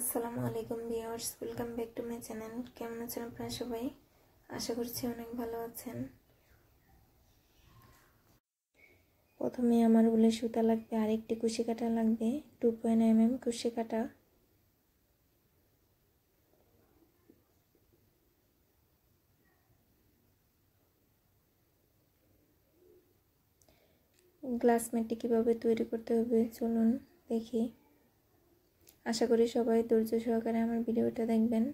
আসসালামু আলাইকুম viewers welcome back to my channel কেমন আছেন আপনারা সবাই আশা করছি অনেক ভালো আছেন প্রথমে আমার উলের সুতা লাগবে আরেকটি কুশি কাটা লাগবে টু পয়েন্ট এম এম কুশি কাটা গ্লাসমেটটি কীভাবে তৈরি করতে হবে চলুন দেখি আশা করি সবাই ধৈর্য সহকারে আমার ভিডিওটা দেখবেন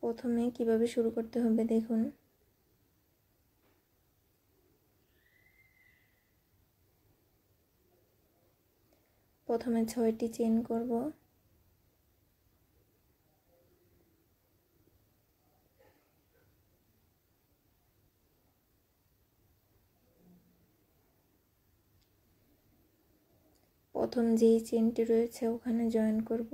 প্রথমে কিভাবে শুরু করতে হবে দেখুন প্রথমে ছয়টি চেন করবো প্রথম যেই চেনটি রয়েছে ওখানে জয়েন করব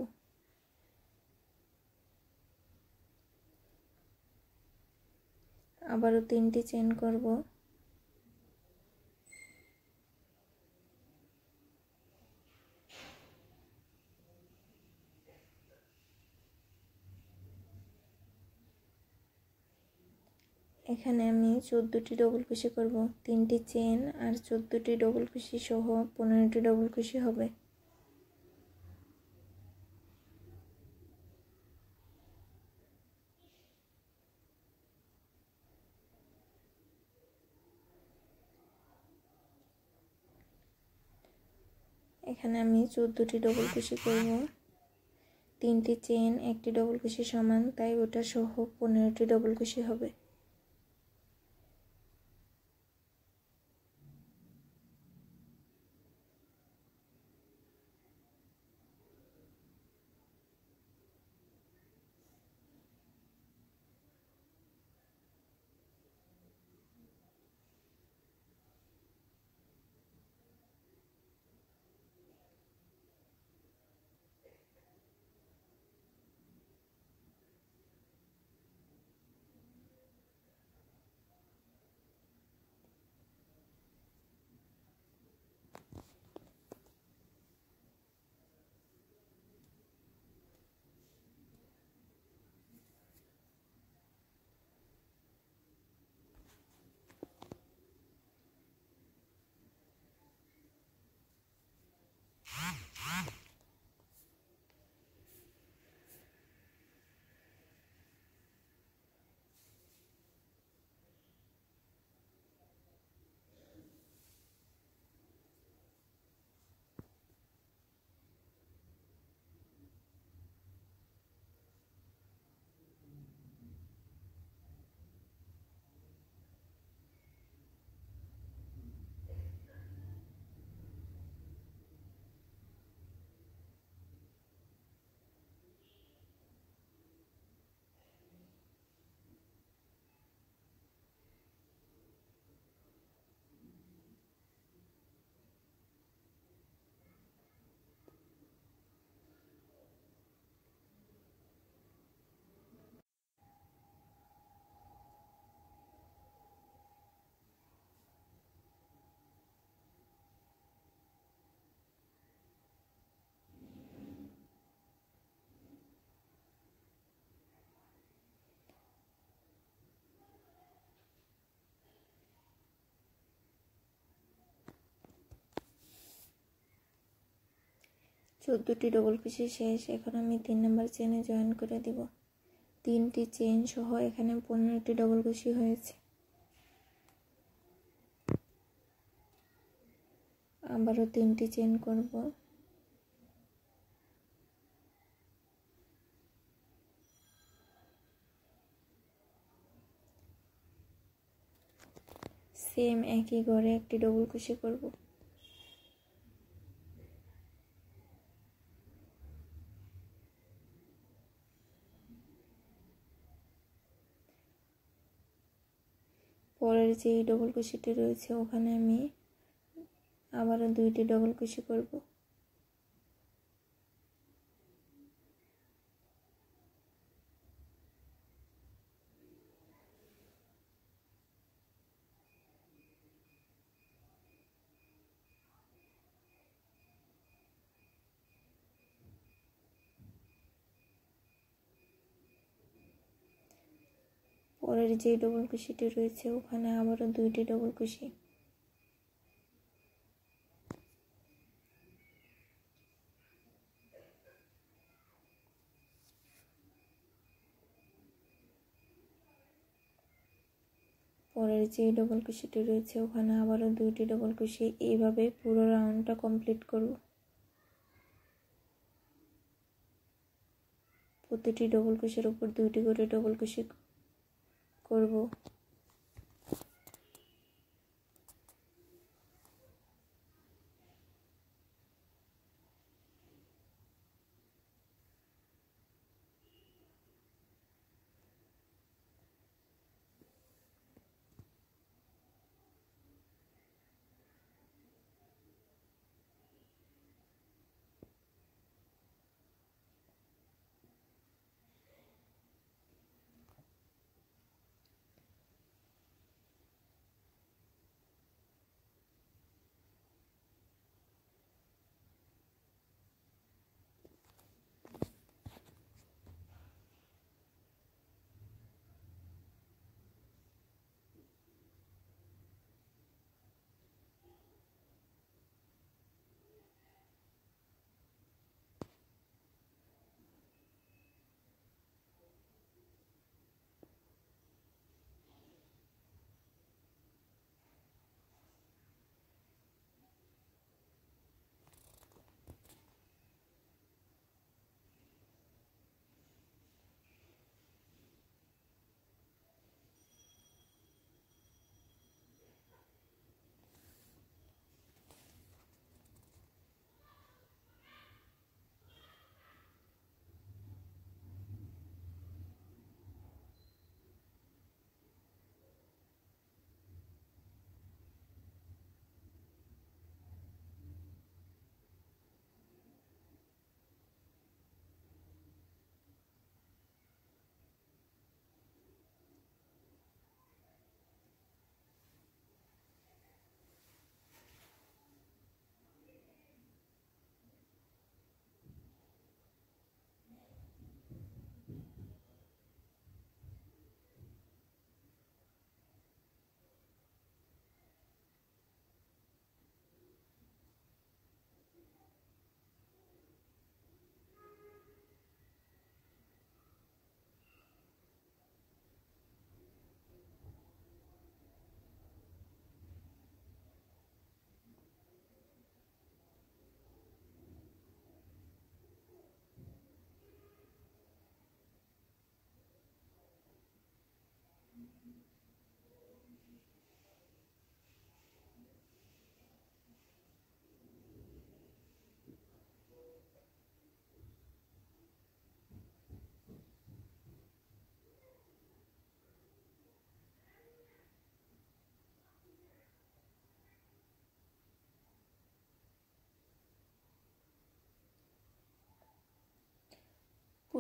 আবারও তিনটি চেন করবো এখানে আমি চোদ্দোটি ডবল কুশি করব তিনটি চেন আর চোদ্দোটি ডবল কুশি সহ পনেরোটি ডবল কুশি হবে এখানে আমি চোদ্দোটি ডবল কুশি করব তিনটি চেন একটি ডবল কুশি সমান তাই ওটা সহ পনেরোটি ডবল কুশি হবে চোদ্দোটি ডবল ক্রোশে শেষ এখন আমি তিন নম্বর চেনে জয়েন করে দিব তিনটি চেন সহ এখানে পনেরোটি ডবল ক্রোশি হয়েছে আবারও তিনটি চেন করব সেম একই ঘরে একটি ডবল কুশি করবো পরের যে ডবল কুশিটি রয়েছে ওখানে আমি আবারও দুইটি ডবল কুশি করবো পরের যে ডবল কুশিটি রয়েছে ওখানে আবারও দুইটি ডবল কুশি পরের যে ডবল কুশিটি রয়েছে ওখানে আবারও দুইটি ডবল কুশি এইভাবে পুরো রাউন্ডটা কমপ্লিট করব প্রতিটি ডবল কুশির উপর দুইটি করে ডবল কুশি করব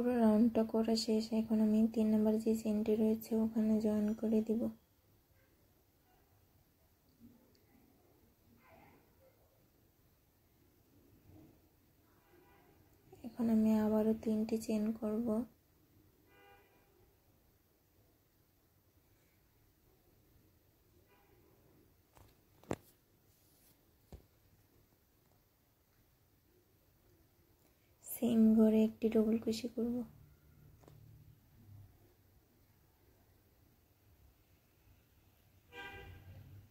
পুরো রাউন্ডটা করা শেষ এখন আমি তিন নাম্বার যে চেনটি রয়েছে ওখানে জয়েন করে দিব এখন আমি আবারও তিনটি চেন করবো সেম ঘরে একটি ডবল কুশি করব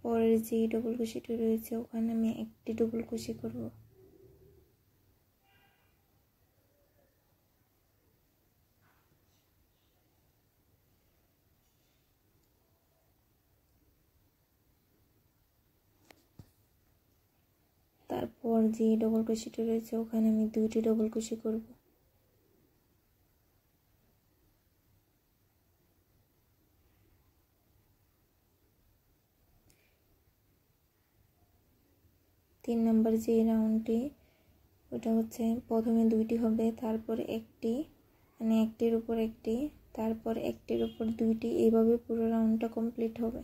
পরের যে ডবল কুশিটি রয়েছে ওখানে আমি একটি ডবল কুশি করবো যে ডবল ক্রোশেটা রয়েছে ওখানে আমি দুইটি ডবল কুশি করব তিন নম্বর যে রাউন্ডটি ওটা হচ্ছে প্রথমে দুইটি হবে তারপর একটি মানে একটির উপর একটি তারপর একটির উপর দুইটি এইভাবে পুরো রাউন্ডটা কমপ্লিট হবে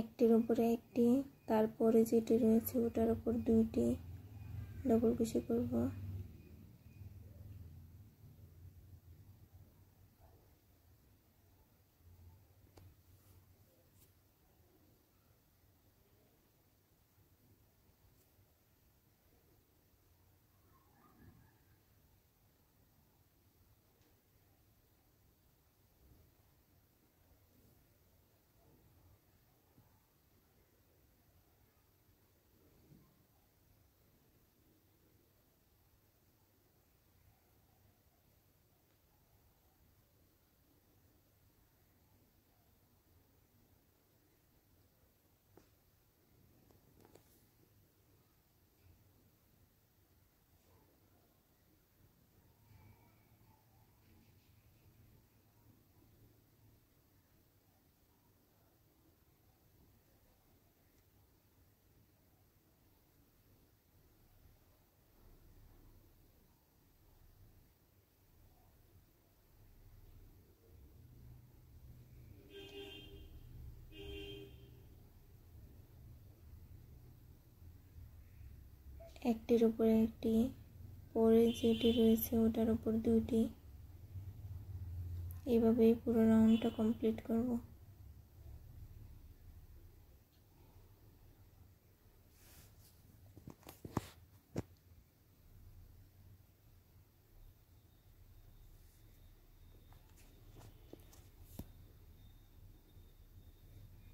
একটির উপরে একটি তারপরে যেটি রয়েছে ওটার উপর দুইটি ডবল কুশি করবো একটির উপরে একটি পরে যেটি রয়েছে ওটার উপর দুটি এভাবেই পুরো রাউন্ডটা কমপ্লিট করব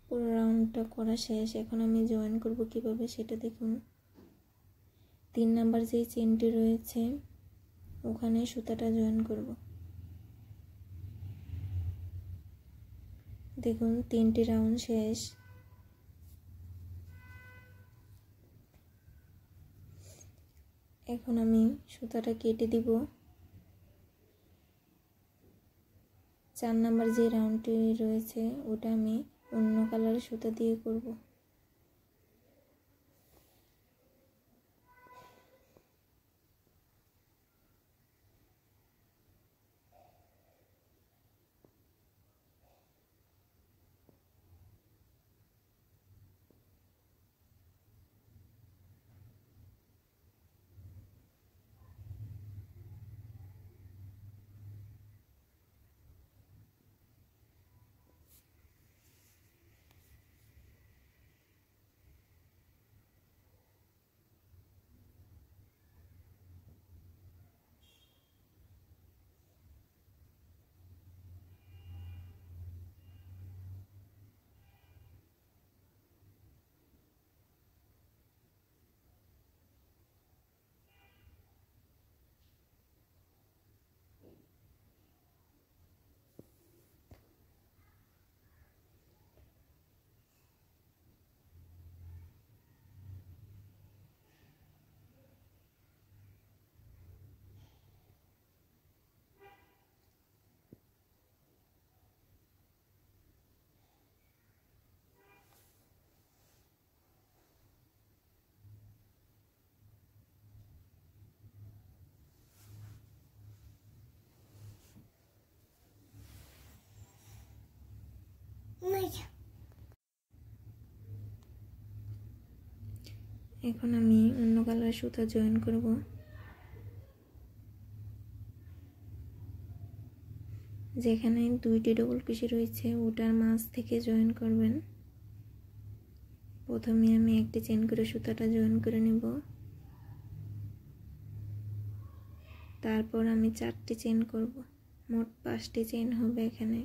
পুরো রাউন্ডটা করা শেষ এখন আমি জয়েন করব কিভাবে সেটা দেখুন তিন নাম্বার যেই চেনটি রয়েছে ওখানে সুতাটা জয়েন করব দেখুন তিনটি রাউন্ড শেষ এখন আমি সুতাটা কেটে দিব চার নাম্বার যে রাউন্ডটি রয়েছে ওটা আমি অন্য কালার সুতা দিয়ে করবো এখন আমি অন্য কালার সুতা জয়েন করব যেখানে দুইটি ডবল পিসি রয়েছে ওটার মাছ থেকে জয়েন করবেন প্রথমে আমি একটি চেন করে সুতাটা জয়েন করে নেব তারপর আমি চারটি চেন করব মোট পাঁচটি চেন হবে এখানে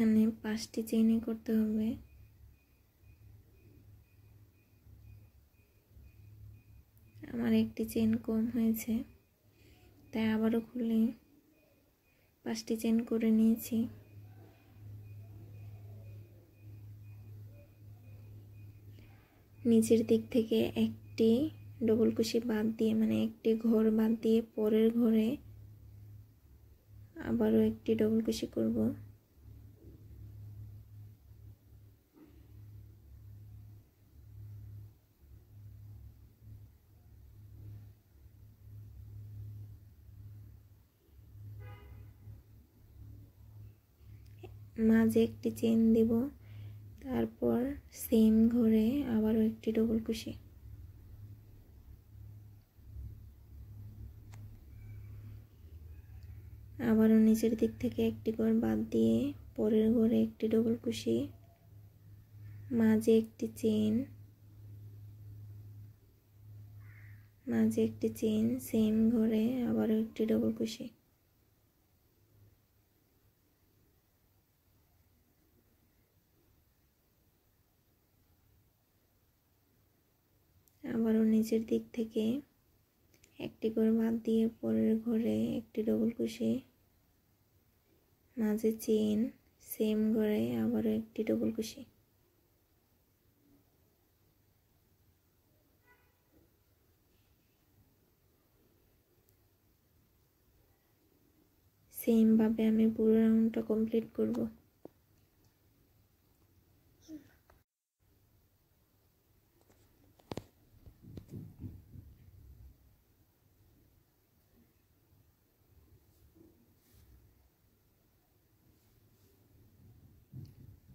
এখানে পাঁচটি চেইনে করতে হবে আমার একটি চেন কম হয়েছে তাই আবারও খুলে পাঁচটি চেন করে নিয়েছি নিচের দিক থেকে একটি ডবল কুশি বাদ দিয়ে মানে একটি ঘর বাদ দিয়ে পরের ঘরে আবারও একটি ডবল কুশি করবো মাঝে একটি চেন দেব তারপর সেম ঘরে আবারও একটি ডবল কুশি আবারও নিচের দিক থেকে একটি ঘর বাদ দিয়ে পরের ঘরে একটি ডবল কুশি মাঝে একটি চেন মাঝে একটি চেন সেম ঘরে আবারও একটি ডবল কুশি আবারও নিচের দিক থেকে একটি করে বাদ দিয়ে পরের ঘরে একটি ডবল কুশি মাঝে চেন সেম ঘরে আবারও একটি ডবল কুশি সেমভাবে আমি পুরো রাউন্ডটা কমপ্লিট করবো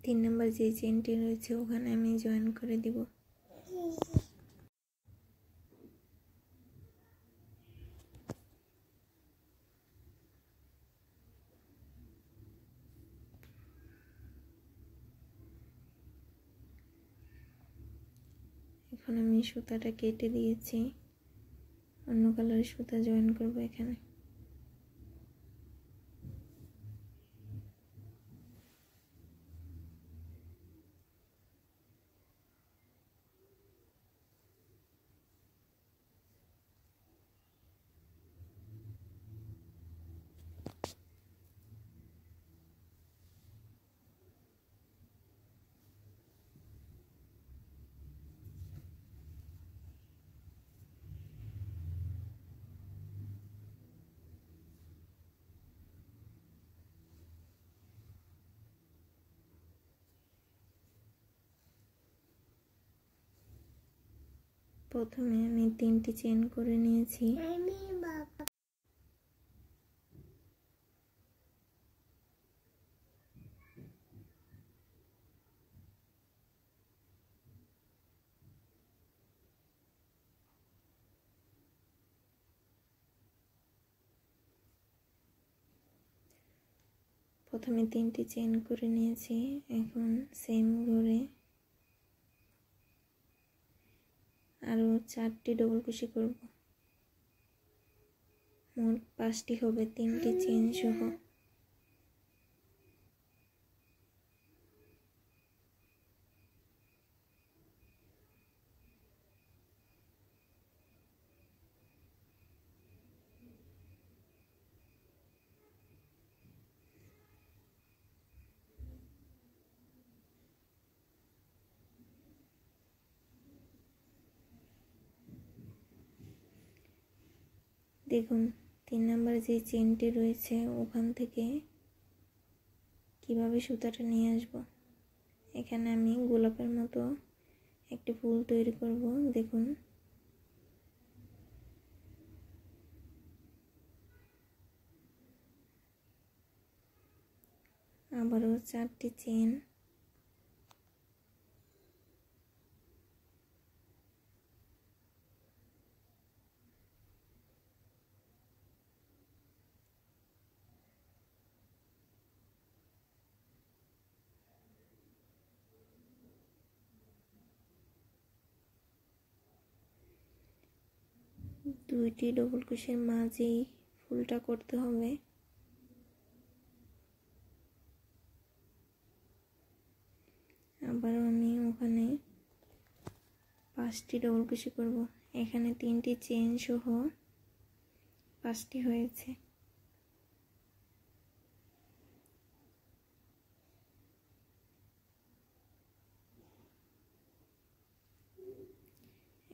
তিন নম্বর যে চেনটি রয়েছে ওখানে আমি জয়েন করে দিব এখন আমি সুতাটা কেটে দিয়েছি অন্য কালারের সুতা জয়েন করবো এখানে প্রথমে আমি তিনটি চেন করে নিয়েছি প্রথমে তিনটি চেন করে নিয়েছি এখন সেম ঘরে আরও চারটি ডবল কুশি করব মোট পাঁচটি হবে তিনটি চেন সহ দেখুন তিন নাম্বার যে চেনটি রয়েছে ওখান থেকে কিভাবে সুতাটা নিয়ে আসব এখানে আমি গোলাপের মতো একটি ফুল তৈরি করব দেখুন আবারও চারটি চেন দুইটি ডবল ক্রোশের মাঝেই ফুলটা করতে হবে আবার আমি ওখানে পাঁচটি ডবল ক্রোশে করব এখানে তিনটি চেন সহ পাঁচটি হয়েছে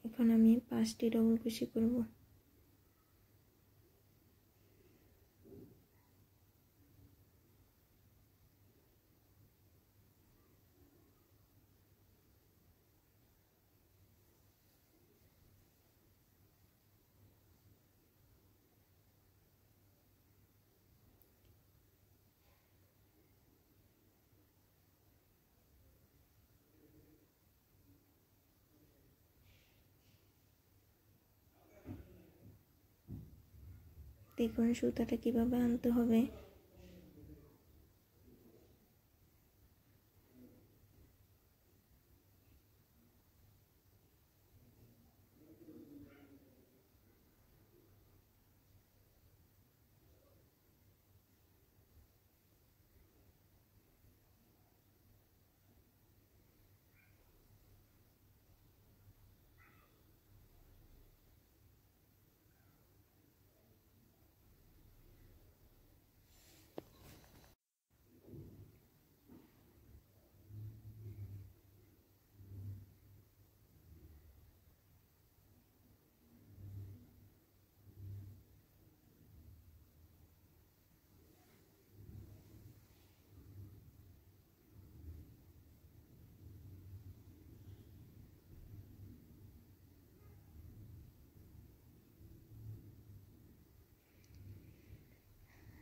এখন আমি পাঁচটি ডবল কুশি করবো দেখুন সুতাটা কিভাবে আনতে হবে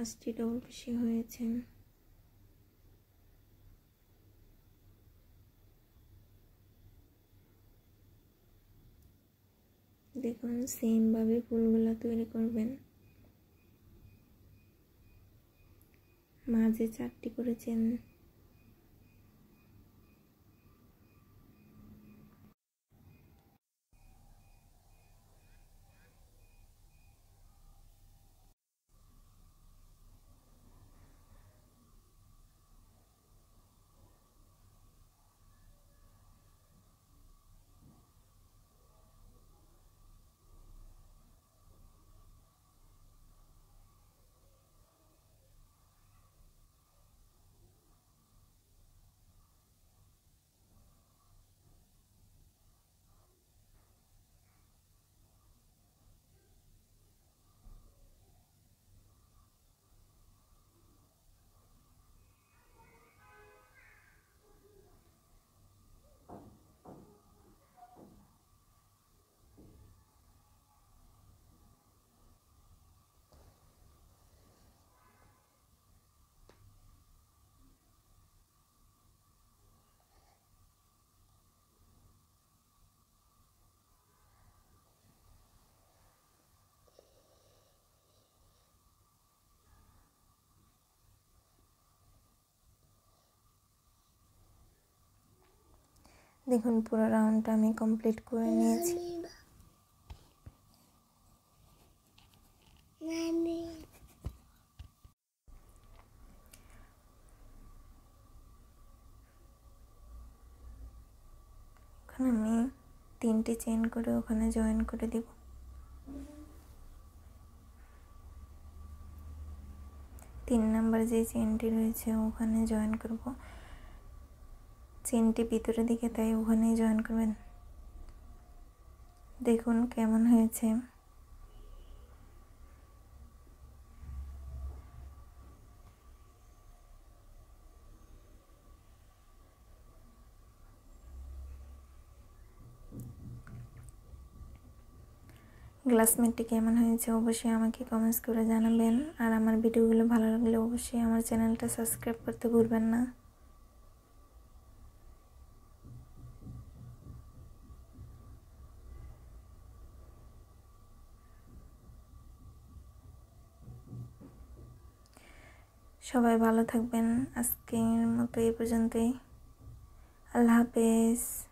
পাঁচটি ডবল বেশি হয়েছে দেখুন সেমভাবে ফুলগুলা তৈরি করবেন মাঝে চারটি করেছেন দেখুন পুরো রাউন্ডটা আমি কমপ্লিট করে নিয়েছি আমি তিনটি চেন করে ওখানে জয়েন করে দেব তিন নাম্বার যে চেনটি রয়েছে ওখানে জয়েন করব চেনটি ভিতরের দিকে তাই ওখানেই জয়েন করবেন দেখুন কেমন হয়েছে ক্লাসমেটটি কেমন হয়েছে অবশ্যই আমাকে কমেন্টস করে জানাবেন আর আমার ভিডিওগুলো ভালো লাগলে অবশ্যই আমার চ্যানেলটা সাবস্ক্রাইব করতে ভুলবেন না সবাই ভালো থাকবেন আজকের মতো এই পর্যন্তই আল্লাহ হাফেজ